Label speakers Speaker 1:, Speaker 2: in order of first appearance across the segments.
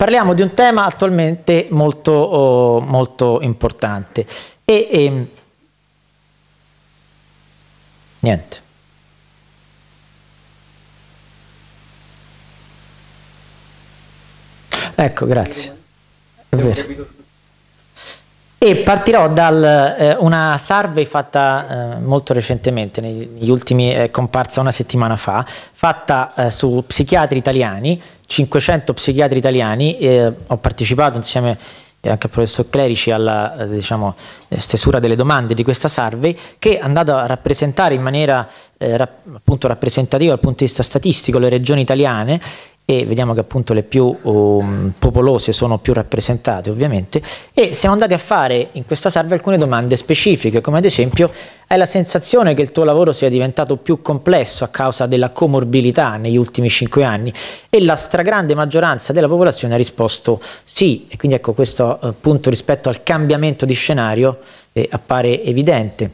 Speaker 1: Parliamo di un tema attualmente molto, oh, molto importante. E, e... Ehm, niente. Ecco, grazie. E partirò da eh, una survey fatta eh, molto recentemente, negli ultimi, eh, comparsa una settimana fa, fatta eh, su psichiatri italiani 500 psichiatri italiani, eh, ho partecipato insieme anche al professor Clerici alla eh, diciamo, eh, stesura delle domande di questa survey che è andata a rappresentare in maniera eh, rap appunto rappresentativa dal punto di vista statistico le regioni italiane e vediamo che appunto le più um, popolose sono più rappresentate ovviamente e siamo andati a fare in questa salve alcune domande specifiche come ad esempio hai la sensazione che il tuo lavoro sia diventato più complesso a causa della comorbilità negli ultimi cinque anni e la stragrande maggioranza della popolazione ha risposto sì e quindi ecco questo eh, punto rispetto al cambiamento di scenario eh, appare evidente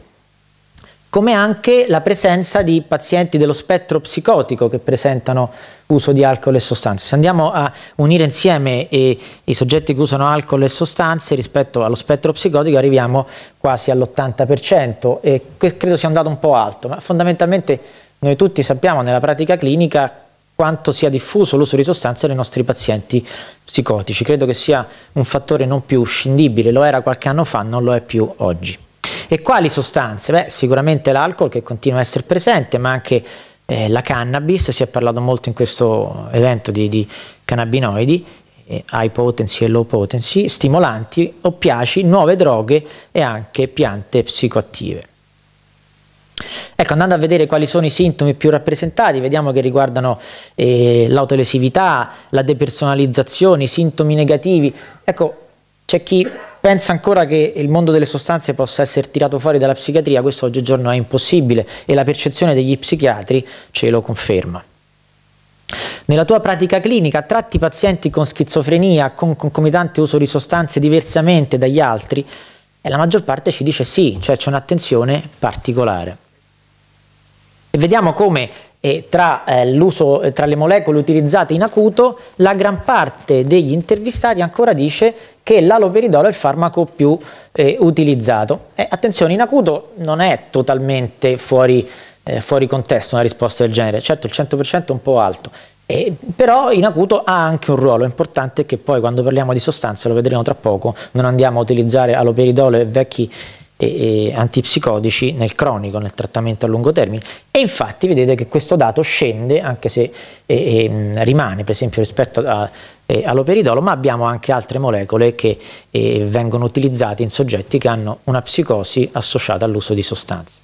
Speaker 1: come anche la presenza di pazienti dello spettro psicotico che presentano uso di alcol e sostanze. Se andiamo a unire insieme eh, i soggetti che usano alcol e sostanze rispetto allo spettro psicotico arriviamo quasi all'80% e credo sia un dato un po' alto, ma fondamentalmente noi tutti sappiamo nella pratica clinica quanto sia diffuso l'uso di sostanze nei nostri pazienti psicotici. Credo che sia un fattore non più scindibile, lo era qualche anno fa, non lo è più oggi. E quali sostanze? Beh, sicuramente l'alcol che continua a essere presente, ma anche eh, la cannabis, si è parlato molto in questo evento di, di cannabinoidi, eh, high potency e low potency, stimolanti, oppiaci, nuove droghe e anche piante psicoattive. Ecco, andando a vedere quali sono i sintomi più rappresentati, vediamo che riguardano eh, l'autoelesività, la depersonalizzazione, i sintomi negativi. Ecco, c'è chi pensa ancora che il mondo delle sostanze possa essere tirato fuori dalla psichiatria, questo oggigiorno è impossibile e la percezione degli psichiatri ce lo conferma. Nella tua pratica clinica tratti pazienti con schizofrenia, con concomitante uso di sostanze diversamente dagli altri? E la maggior parte ci dice sì, cioè c'è un'attenzione particolare. E vediamo come e tra, eh, eh, tra le molecole utilizzate in acuto, la gran parte degli intervistati ancora dice che l'aloperidolo è il farmaco più eh, utilizzato. E, attenzione, in acuto non è totalmente fuori, eh, fuori, contesto una risposta del genere, certo il 100% è un po' alto, e, però in acuto ha anche un ruolo importante che poi quando parliamo di sostanze, lo vedremo tra poco, non andiamo a utilizzare aloperidolo e vecchi e, e antipsicotici nel cronico, nel trattamento a lungo termine. E infatti vedete che questo dato scende, anche se e, e, rimane, per esempio, rispetto a, all'operidolo, ma abbiamo anche altre molecole che vengono utilizzate in soggetti che hanno una psicosi associata all'uso di sostanze.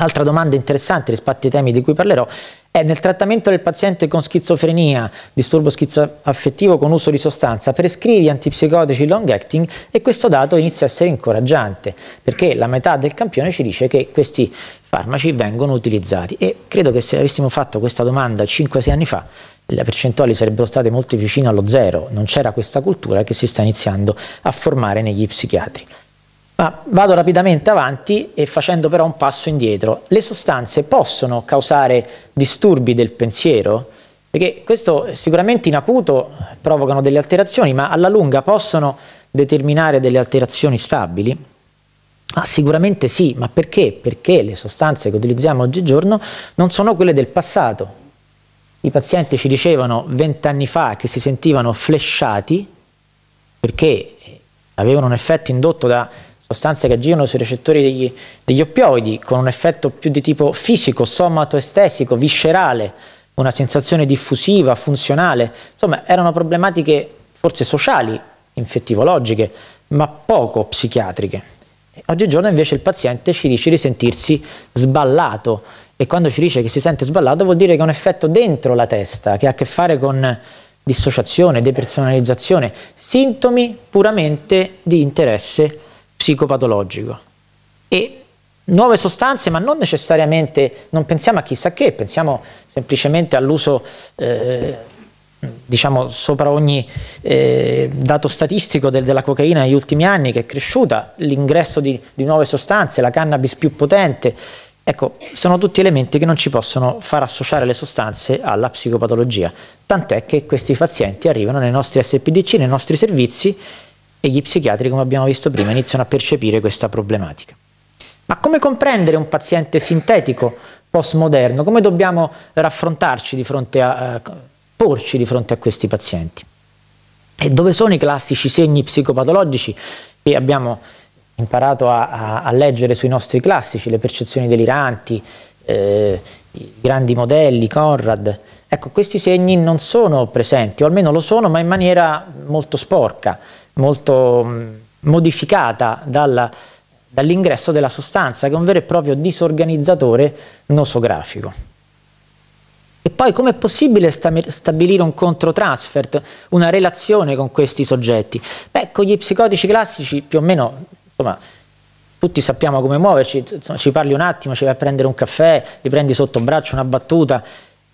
Speaker 1: Altra domanda interessante rispetto ai temi di cui parlerò è nel trattamento del paziente con schizofrenia, disturbo schizoaffettivo con uso di sostanza, prescrivi antipsicotici long acting e questo dato inizia a essere incoraggiante perché la metà del campione ci dice che questi farmaci vengono utilizzati e credo che se avessimo fatto questa domanda 5-6 anni fa le percentuali sarebbero state molto vicine allo zero, non c'era questa cultura che si sta iniziando a formare negli psichiatri. Ma vado rapidamente avanti e facendo però un passo indietro. Le sostanze possono causare disturbi del pensiero? Perché questo sicuramente in acuto provocano delle alterazioni, ma alla lunga possono determinare delle alterazioni stabili? Ah, sicuramente sì, ma perché? Perché le sostanze che utilizziamo oggigiorno non sono quelle del passato. I pazienti ci dicevano vent'anni fa che si sentivano flesciati perché avevano un effetto indotto da sostanze che agiscono sui recettori degli, degli oppioidi con un effetto più di tipo fisico, somatoestesico, viscerale, una sensazione diffusiva, funzionale, insomma erano problematiche forse sociali, infettivologiche, ma poco psichiatriche. Oggigiorno invece il paziente ci dice di sentirsi sballato e quando ci dice che si sente sballato vuol dire che è un effetto dentro la testa che ha a che fare con dissociazione, depersonalizzazione, sintomi puramente di interesse psicopatologico. E nuove sostanze, ma non necessariamente, non pensiamo a chissà che, pensiamo semplicemente all'uso, eh, diciamo, sopra ogni eh, dato statistico del, della cocaina negli ultimi anni che è cresciuta, l'ingresso di, di nuove sostanze, la cannabis più potente. Ecco, sono tutti elementi che non ci possono far associare le sostanze alla psicopatologia, tant'è che questi pazienti arrivano nei nostri SPDC, nei nostri servizi, e gli psichiatri, come abbiamo visto prima, iniziano a percepire questa problematica. Ma come comprendere un paziente sintetico postmoderno? Come dobbiamo raffrontarci di fronte a, uh, porci di fronte a questi pazienti? E dove sono i classici segni psicopatologici che abbiamo imparato a, a, a leggere sui nostri classici, le percezioni deliranti, eh, i grandi modelli, Conrad. Ecco, questi segni non sono presenti, o almeno lo sono, ma in maniera molto sporca, molto mh, mm, modificata dall'ingresso della sostanza, che è un vero e proprio disorganizzatore nosografico. E poi com'è possibile stabilire un controtransfert, una relazione con questi soggetti? Beh, con gli psicotici classici più o meno, insomma, tutti sappiamo come muoverci, ci parli un attimo, ci vai a prendere un caffè, li prendi sotto braccio, una battuta,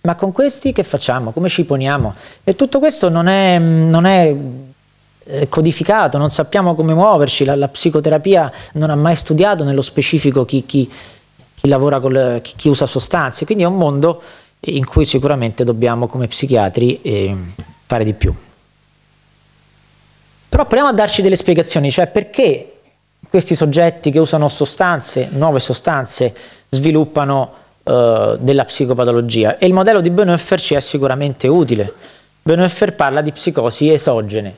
Speaker 1: ma con questi che facciamo? Come ci poniamo? E tutto questo non è, non è eh, codificato, non sappiamo come muoverci, la, la, psicoterapia non ha mai studiato nello specifico chi, chi, chi lavora con chi, chi, usa sostanze, quindi è un mondo in cui sicuramente dobbiamo come psichiatri eh, fare di più. Però proviamo a darci delle spiegazioni, cioè perché questi soggetti che usano sostanze, nuove sostanze, sviluppano eh, della psicopatologia e il modello di Bonhoeffer ci è sicuramente utile. Bonhoeffer parla di psicosi esogene,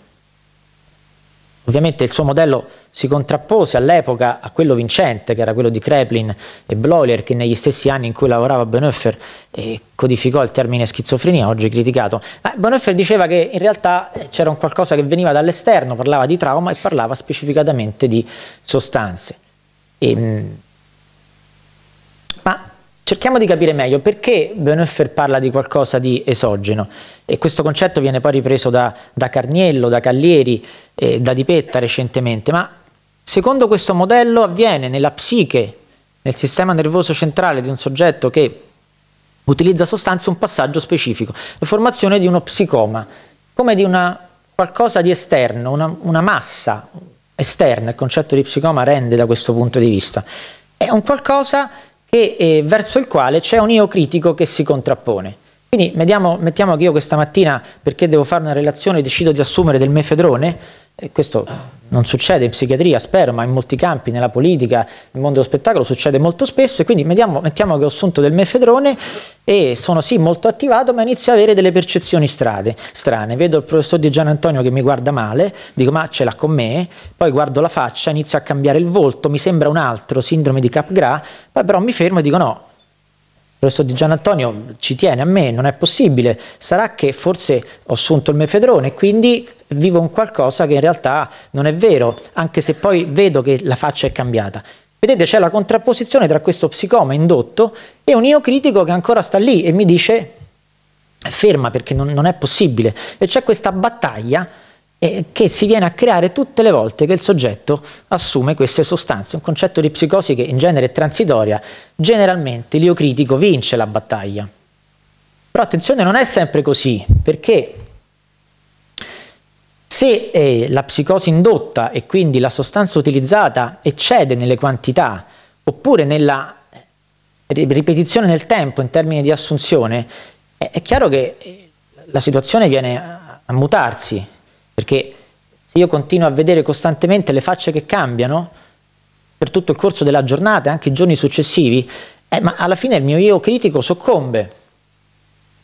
Speaker 1: Ovviamente il suo modello si contrappose all'epoca a quello vincente, che era quello di Kreplin e Bloiler, che negli stessi anni in cui lavorava Bonhoeffer eh, codificò il termine schizofrenia, oggi criticato. Eh, Bonhoeffer diceva che in realtà eh, c'era un qualcosa che veniva dall'esterno, parlava di trauma e parlava specificatamente di sostanze. E, ehm, ma Cerchiamo di capire meglio perché Bonhoeffer parla di qualcosa di esogeno e questo concetto viene poi ripreso da, da Carniello, da Caglieri, eh, da Dipetta recentemente, ma secondo questo modello avviene nella psiche, nel sistema nervoso centrale di un soggetto che utilizza sostanze un passaggio specifico, la formazione di uno psicoma, come di una, qualcosa di esterno, una, una massa esterna, il concetto di psicoma rende da questo punto di vista. È un qualcosa e, e verso il quale c'è un io critico che si contrappone. Quindi mettiamo, mettiamo, che io questa mattina, perché devo fare una relazione, decido di assumere del mefedrone, e questo non succede in psichiatria, spero, ma in molti campi, nella politica, nel mondo dello spettacolo succede molto spesso, e quindi mettiamo, mettiamo che ho assunto del mefedrone e sono sì molto attivato, ma inizio ad avere delle percezioni strade, strane. Vedo il professor Di Gian Antonio che mi guarda male, dico ma ce l'ha con me, poi guardo la faccia, inizio a cambiare il volto, mi sembra un altro, sindrome di Capgras, poi però mi fermo e dico no, professor Di Gian Antonio ci tiene a me, non è possibile, sarà che forse ho assunto il mefedrone, e quindi vivo un qualcosa che in realtà non è vero, anche se poi vedo che la faccia è cambiata. Vedete c'è la contrapposizione tra questo psicoma indotto e un io critico che ancora sta lì e mi dice ferma perché non, non è possibile e c'è questa battaglia eh, che si viene a creare tutte le volte che il soggetto assume queste sostanze. Un concetto di psicosi che in genere è transitoria, generalmente l'io critico vince la battaglia. Però attenzione, non è sempre così, perché se eh, la psicosi indotta e quindi la sostanza utilizzata eccede nelle quantità oppure nella ripetizione nel tempo in termini di assunzione, è, è chiaro che eh, la situazione viene a, a mutarsi, perché se io continuo a vedere costantemente le facce che cambiano per tutto il corso della giornata, anche i giorni successivi, eh, ma alla fine il mio io critico soccombe.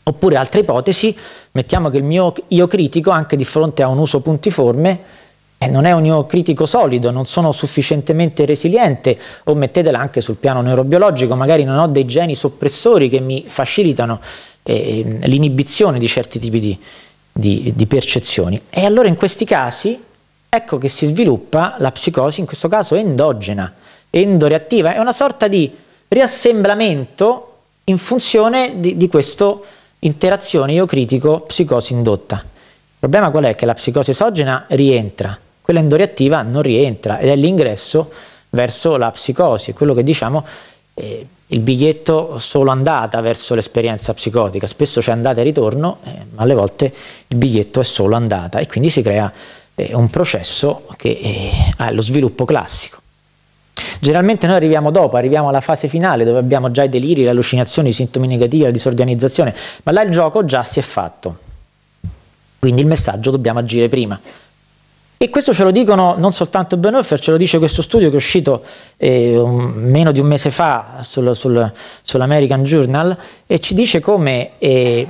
Speaker 1: Oppure altra ipotesi, mettiamo che il mio io critico, anche di fronte a un uso puntiforme, eh, non è un io critico solido, non sono sufficientemente resiliente, o mettetela anche sul piano neurobiologico, magari non ho dei geni soppressori che mi facilitano eh, ehm, l'inibizione di certi tipi di, di, di percezioni. E allora in questi casi ecco che si sviluppa la psicosi, in questo caso endogena, endoreattiva, è una sorta di riassemblamento in funzione di, di questa interazione io critico psicosi indotta. Il problema qual è? Che la psicosi esogena rientra, quella endoreattiva non rientra ed è l'ingresso verso la psicosi, è quello che diciamo eh, il biglietto solo andata verso l'esperienza psicotica, spesso c'è andata e ritorno, eh, ma alle volte il biglietto è solo andata e quindi si crea eh, un processo che eh, ha lo sviluppo classico. Generalmente noi arriviamo dopo, arriviamo alla fase finale dove abbiamo già i deliri, le allucinazioni, i sintomi negativi, la disorganizzazione, ma là il gioco già si è fatto. Quindi il messaggio dobbiamo agire prima. E questo ce lo dicono non soltanto Benhoeffer, ce lo dice questo studio che è uscito eh, un, meno di un mese fa sul, sul, sull'American Journal e ci dice come eh,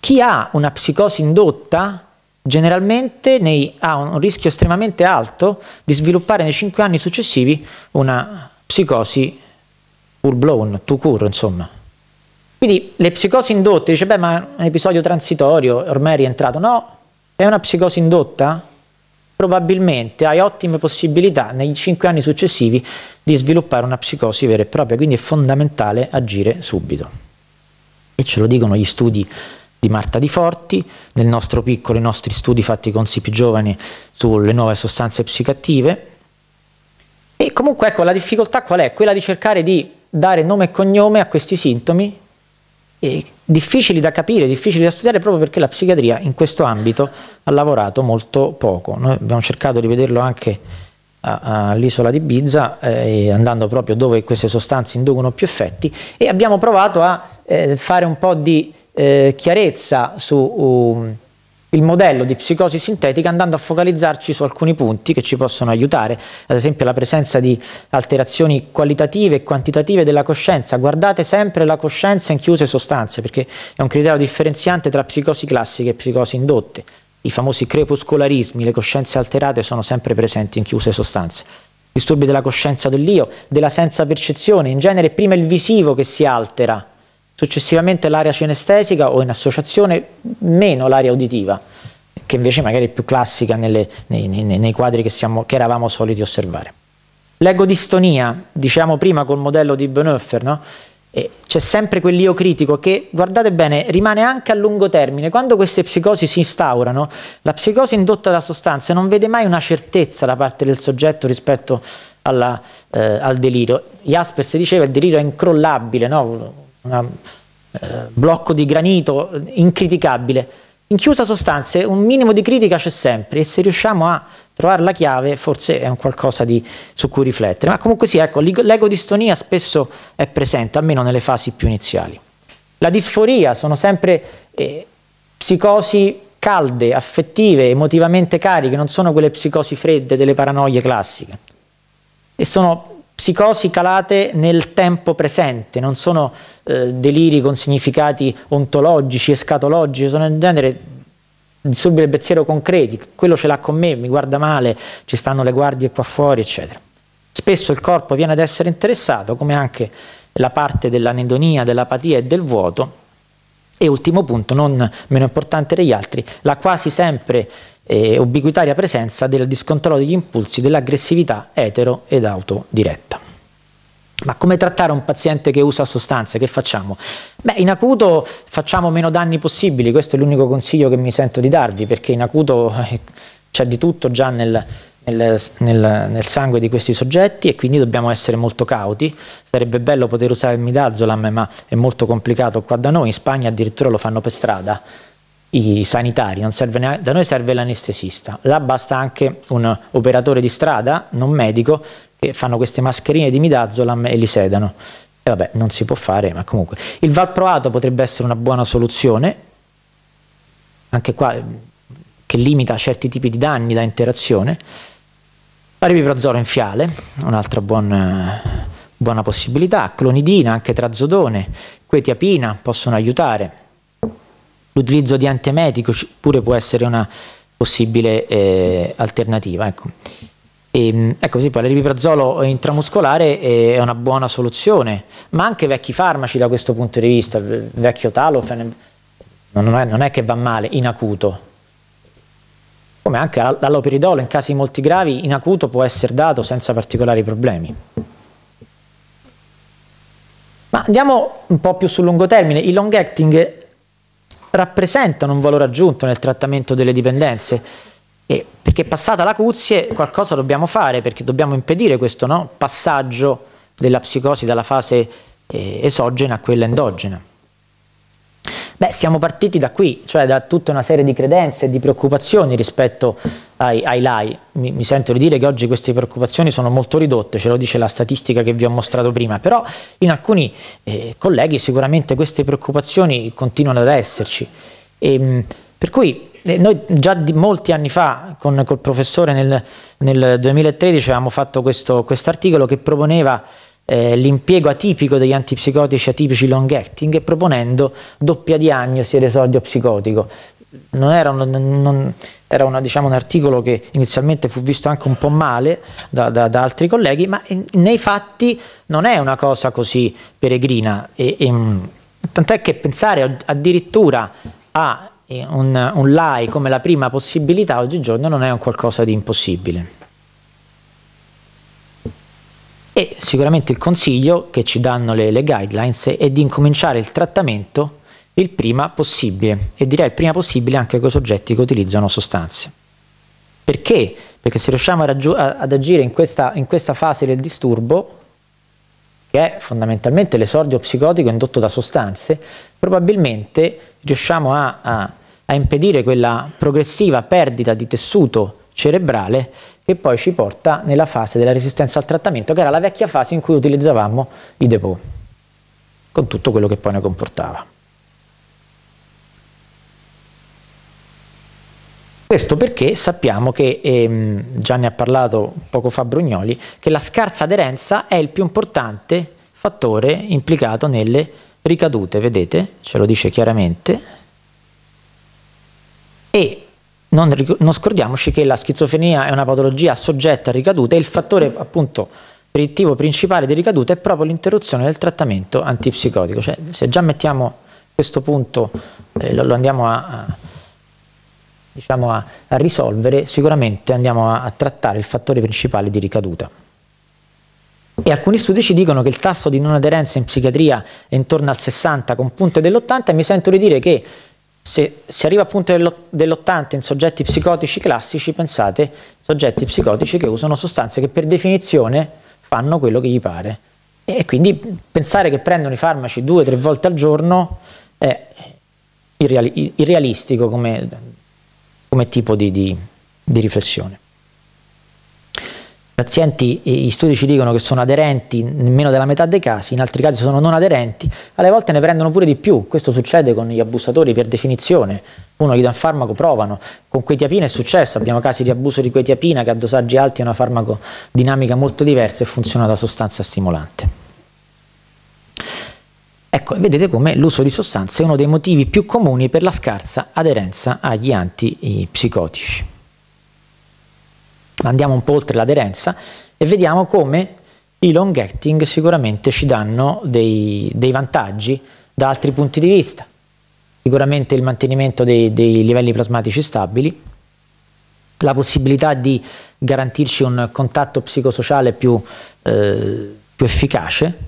Speaker 1: chi ha una psicosi indotta generalmente nei, ha un rischio estremamente alto di sviluppare nei cinque anni successivi una psicosi full blown, to cure insomma. Quindi le psicosi indotte, dice beh ma è un episodio transitorio, ormai è rientrato, no, è una psicosi indotta? probabilmente hai ottime possibilità nei cinque anni successivi di sviluppare una psicosi vera e propria, quindi è fondamentale agire subito. E ce lo dicono gli studi di Marta Di Forti, nel nostro piccolo i nostri studi fatti con SIP Giovani sulle nuove sostanze psicoattive. E comunque ecco, la difficoltà qual è? Quella di cercare di dare nome e cognome a questi sintomi difficili da capire, difficili da studiare proprio perché la psichiatria in questo ambito ha lavorato molto poco. Noi abbiamo cercato di vederlo anche all'isola di Ibiza, eh, andando proprio dove queste sostanze inducono più effetti e abbiamo provato a eh, fare un po' di eh, chiarezza su... Um, il modello di psicosi sintetica andando a focalizzarci su alcuni punti che ci possono aiutare, ad esempio la presenza di alterazioni qualitative e quantitative della coscienza. Guardate sempre la coscienza in chiuse sostanze, perché è un criterio differenziante tra psicosi classiche e psicosi indotte. I famosi crepuscolarismi, le coscienze alterate sono sempre presenti in chiuse sostanze disturbi della coscienza dell'io, della senza percezione, in genere prima il visivo che si altera Successivamente l'area cinestesica o in associazione meno l'area uditiva, che invece magari è più classica nelle, nei, nei, nei, quadri che, siamo, che eravamo soliti osservare. L'egodistonia, diciamo prima col modello di Bonhoeffer, no? c'è sempre quell'io critico che, guardate bene, rimane anche a lungo termine. Quando queste psicosi si instaurano, la psicosi indotta da sostanze non vede mai una certezza da parte del soggetto rispetto alla, eh, al delirio. Jaspers diceva che il delirio è incrollabile, no? un eh, blocco di granito incriticabile. In chiusa sostanza, un minimo di critica c'è sempre e se riusciamo a trovare la chiave forse è un qualcosa di, su cui riflettere. Ma comunque sì, ecco, l'egodistonia spesso è presente, almeno nelle fasi più iniziali. La disforia sono sempre eh, psicosi calde, affettive, emotivamente cariche, non sono quelle psicosi fredde delle paranoie classiche. E sono psicosi calate nel tempo presente, non sono eh, deliri con significati ontologici, escatologici, sono in genere disturbi del pensiero concreti, quello ce l'ha con me, mi guarda male, ci stanno le guardie qua fuori, eccetera. Spesso il corpo viene ad essere interessato, come anche la parte dell'anedonia, dell'apatia e del vuoto. E ultimo punto, non meno importante degli altri, la quasi sempre eh, ubiquitaria presenza del discontrollo degli impulsi, dell'aggressività etero ed autodiretta. Ma come trattare un paziente che usa sostanze? Che facciamo? Beh, in acuto facciamo meno danni possibili, questo è l'unico consiglio che mi sento di darvi, perché in acuto eh, c'è di tutto già nel, nel, nel, nel, sangue di questi soggetti e quindi dobbiamo essere molto cauti. Sarebbe bello poter usare il midazolam, ma è molto complicato qua da noi, in Spagna addirittura lo fanno per strada i sanitari, serve, da noi serve l'anestesista, là basta anche un operatore di strada, non medico, che fanno queste mascherine di midazolam e li sedano. E vabbè, non si può fare, ma comunque. Il valproato potrebbe essere una buona soluzione, anche qua ehm, che limita certi tipi di danni da interazione. L'aripiprazolo in fiale, un'altra buona, buona possibilità, clonidina, anche trazodone, quetiapina possono aiutare l'utilizzo di antiemetico pure può essere una possibile eh, alternativa. Ecco. E, ehm, ecco, sì, l'eribiprazolo intramuscolare eh, è una buona soluzione, ma anche vecchi farmaci da questo punto di vista, il vecchio talofen, non è, non è che va male in acuto, come anche l'alloperidolo in casi molto gravi in acuto può essere dato senza particolari problemi. Ma andiamo un po' più sul lungo termine, il long acting rappresentano un valore aggiunto nel trattamento delle dipendenze. E perché passata la cuzie qualcosa dobbiamo fare, perché dobbiamo impedire questo no? passaggio della psicosi dalla fase eh, esogena a quella endogena. Beh, siamo partiti da qui, cioè da tutta una serie di credenze e di preoccupazioni rispetto ai, ai LAI. Mi, mi, sento di dire che oggi queste preoccupazioni sono molto ridotte, ce lo dice la statistica che vi ho mostrato prima, però in alcuni eh, colleghi sicuramente queste preoccupazioni continuano ad esserci. E, ehm, per cui eh, noi già molti anni fa con, col professore nel, nel 2013 avevamo fatto questo quest articolo che proponeva eh, l'impiego atipico degli antipsicotici atipici long acting e proponendo doppia diagnosi ed esordio psicotico. Non era, un, non, era una, diciamo, un, articolo che inizialmente fu visto anche un po' male da, da, da altri colleghi, ma in, nei fatti non è una cosa così peregrina. E, e, mm, tant'è che pensare addirittura a eh, un, un LAI come la prima possibilità oggigiorno non è un qualcosa di impossibile e sicuramente il consiglio che ci danno le, le, guidelines è di incominciare il trattamento il prima possibile e direi il prima possibile anche con i soggetti che utilizzano sostanze. Perché? Perché se riusciamo ad agire in questa, in questa fase del disturbo, che è fondamentalmente l'esordio psicotico indotto da sostanze, probabilmente riusciamo a, a, a impedire quella progressiva perdita di tessuto cerebrale che poi ci porta nella fase della resistenza al trattamento, che era la vecchia fase in cui utilizzavamo i depot, con tutto quello che poi ne comportava. Questo perché sappiamo che, ehm, già ne ha parlato poco fa Brugnoli, che la scarsa aderenza è il più importante fattore implicato nelle ricadute, vedete, ce lo dice chiaramente, e non, non, scordiamoci che la schizofrenia è una patologia soggetta a ricadute e il fattore appunto predittivo principale di ricadute è proprio l'interruzione del trattamento antipsicotico. Cioè, se già mettiamo questo punto, eh, lo, lo, andiamo a, a diciamo, a, a, risolvere, sicuramente andiamo a, a, trattare il fattore principale di ricaduta. E alcuni studi ci dicono che il tasso di non aderenza in psichiatria è intorno al 60 con punte dell'80 e mi sento di dire che se si arriva al punto dell'80 in soggetti psicotici classici, pensate soggetti psicotici che usano sostanze che per definizione fanno quello che gli pare. E quindi pensare che prendono i farmaci due o tre volte al giorno è irrealistico come, come tipo di, di, di riflessione pazienti, gli studi ci dicono che sono aderenti in meno della metà dei casi, in altri casi sono non aderenti, alle volte ne prendono pure di più, questo succede con gli abusatori per definizione, uno gli dà un farmaco, provano, con quetiapina è successo, abbiamo casi di abuso di quetiapina che a dosaggi alti è una farmacodinamica molto diversa e funziona da sostanza stimolante. Ecco, vedete come l'uso di sostanze è uno dei motivi più comuni per la scarsa aderenza agli antipsicotici ma andiamo un po' oltre l'aderenza e vediamo come i long acting sicuramente ci danno dei, dei vantaggi da altri punti di vista. Sicuramente il mantenimento dei, dei livelli plasmatici stabili, la possibilità di garantirci un contatto psicosociale più, eh, più efficace,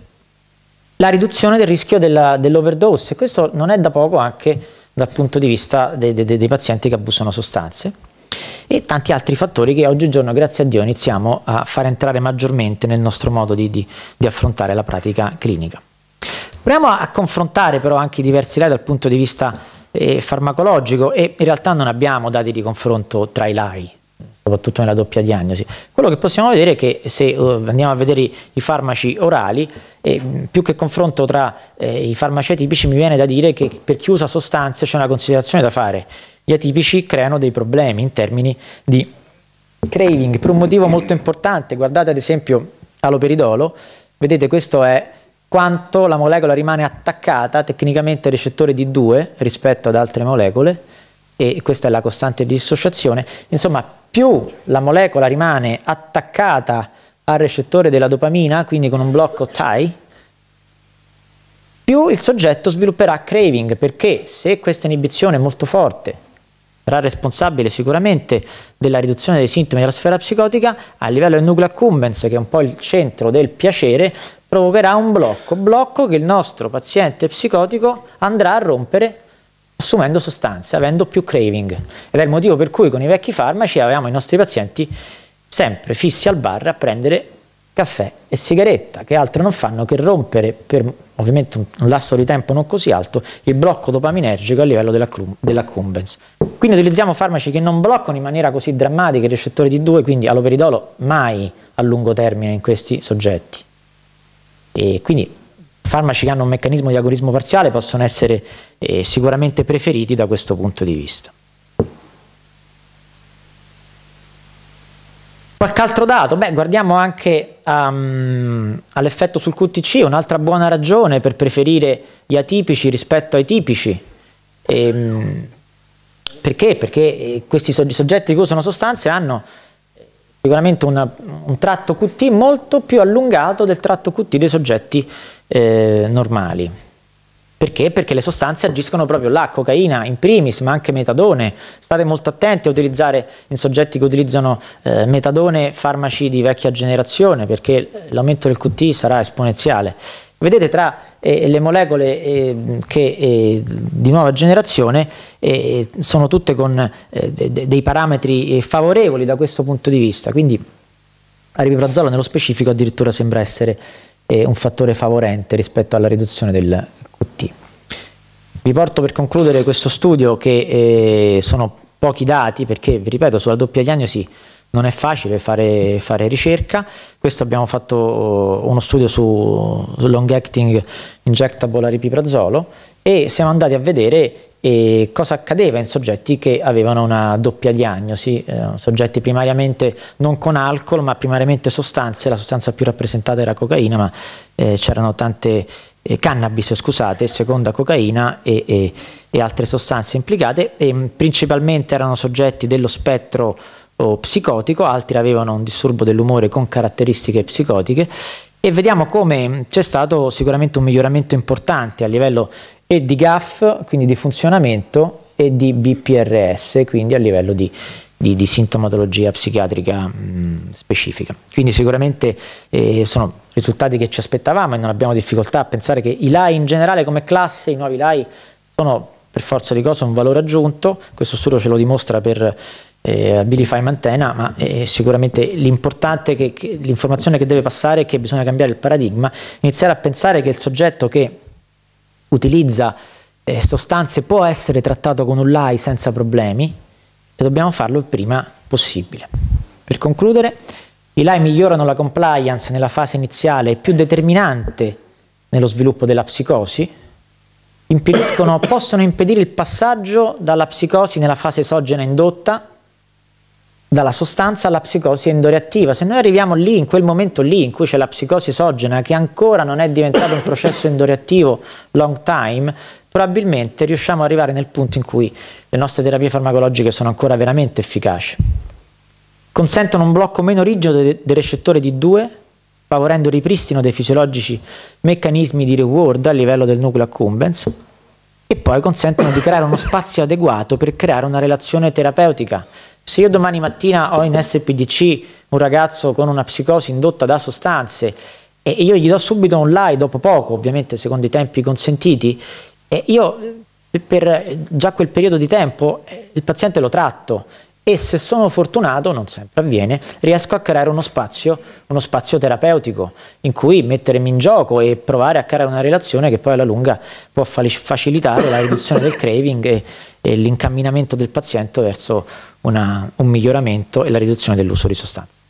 Speaker 1: la riduzione del rischio dell'overdose e questo non è da poco anche dal punto di vista dei, dei, dei pazienti che abusano sostanze e tanti altri fattori che oggigiorno, grazie a Dio, iniziamo a far entrare maggiormente nel nostro modo di, di, di affrontare la pratica clinica. Proviamo a, confrontare però anche i diversi live dal punto di vista eh, farmacologico e in realtà non abbiamo dati di confronto tra i LAI, soprattutto nella doppia diagnosi. Quello che possiamo vedere è che se eh, andiamo a vedere i farmaci orali, eh, più che confronto tra eh, i farmaci atipici mi viene da dire che per chi usa sostanze c'è una considerazione da fare. Gli atipici creano dei problemi in termini di craving per un motivo molto importante. Guardate ad esempio all'operidolo, vedete questo è quanto la molecola rimane attaccata tecnicamente al recettore d 2 rispetto ad altre molecole e questa è la costante di dissociazione. Insomma, più la molecola rimane attaccata al recettore della dopamina, quindi con un blocco TAI, più il soggetto svilupperà craving, perché se questa inibizione è molto forte sarà responsabile sicuramente della riduzione dei sintomi della sfera psicotica, a livello del nucleo accumbens, che è un po' il centro del piacere, provocherà un blocco, blocco che il nostro paziente psicotico andrà a rompere assumendo sostanze, avendo più craving. Ed è il motivo per cui con i vecchi farmaci avevamo i nostri pazienti sempre fissi al bar a prendere caffè e sigaretta, che altro non fanno che rompere per ovviamente un lasso di tempo non così alto il blocco dopaminergico a livello dell'accumbens. Quindi utilizziamo farmaci che non bloccano in maniera così drammatica i recettori T2, quindi alloperidolo mai a lungo termine in questi soggetti. E quindi farmaci che hanno un meccanismo di agonismo parziale possono essere eh, sicuramente preferiti da questo punto di vista. Qualche altro dato? Beh, guardiamo anche um, all'effetto sul QTC, un'altra buona ragione per preferire gli atipici rispetto ai tipici. E, ehm, perché? Perché eh, questi soggetti che usano sostanze hanno eh, sicuramente una, un tratto QT molto più allungato del tratto QT dei soggetti eh, normali. Perché? Perché le sostanze agiscono proprio là, cocaina in primis, ma anche metadone. State molto attenti a utilizzare in soggetti che utilizzano eh, metadone farmaci di vecchia generazione, perché l'aumento del QT sarà esponenziale. Vedete tra eh, le molecole eh, che, eh, di nuova generazione eh, sono tutte con eh, de dei parametri eh, favorevoli da questo punto di vista, quindi l'aripiprazolo nello specifico addirittura sembra essere un fattore favorente rispetto alla riduzione del vi porto per concludere questo studio che eh, sono pochi dati perché, vi ripeto, sulla doppia diagnosi non è facile fare, fare ricerca. Questo abbiamo fatto oh, uno studio su, su long acting injectable aripiprazolo e siamo andati a vedere eh, cosa accadeva in soggetti che avevano una doppia diagnosi, eh, soggetti primariamente non con alcol ma primariamente sostanze, la sostanza più rappresentata era cocaina ma eh, c'erano tante eh, cannabis, scusate, seconda cocaina e, e, e altre sostanze implicate. E, mm, principalmente erano soggetti dello spettro oh, psicotico, altri avevano un disturbo dell'umore con caratteristiche psicotiche e vediamo come mm, c'è stato sicuramente un miglioramento importante a livello e di GAF, quindi di funzionamento, e di BPRS, quindi a livello di di, di sintomatologia psichiatrica mh, mm, specifica. Quindi sicuramente eh, sono risultati che ci aspettavamo e non abbiamo difficoltà a pensare che i LAI in generale come classe, i nuovi LAI, sono per forza di cose un valore aggiunto, questo studio ce lo dimostra per eh, Abilify Mantena, ma eh, sicuramente l'importante, che, che, l'informazione che deve passare è che bisogna cambiare il paradigma, iniziare a pensare che il soggetto che utilizza eh, sostanze può essere trattato con un LAI senza problemi, e dobbiamo farlo il prima possibile. Per concludere, i LAI migliorano la compliance nella fase iniziale più determinante nello sviluppo della psicosi, possono impedire il passaggio dalla psicosi nella fase esogena indotta, dalla sostanza alla psicosi endoreattiva. Se noi arriviamo lì, in quel momento lì, in cui c'è la psicosi esogena, che ancora non è diventato un processo endoreattivo long time, probabilmente riusciamo ad arrivare nel punto in cui le nostre terapie farmacologiche sono ancora veramente efficaci. Consentono un blocco meno rigido del recettore D2, favorendo il ripristino dei fisiologici meccanismi di reward a livello del nucleo accumbens, e poi consentono di creare uno spazio adeguato per creare una relazione terapeutica. Se io domani mattina ho in SPDC un ragazzo con una psicosi indotta da sostanze e io gli do subito un lie dopo poco, ovviamente secondo i tempi consentiti, e io eh, per eh, già quel periodo di tempo eh, il paziente lo tratto e se sono fortunato, non sempre avviene, riesco a creare uno spazio, uno spazio terapeutico in cui mettermi in gioco e provare a creare una relazione che poi alla lunga può facilitare la riduzione del craving e, e l'incamminamento del paziente verso una, un miglioramento e la riduzione dell'uso di sostanze.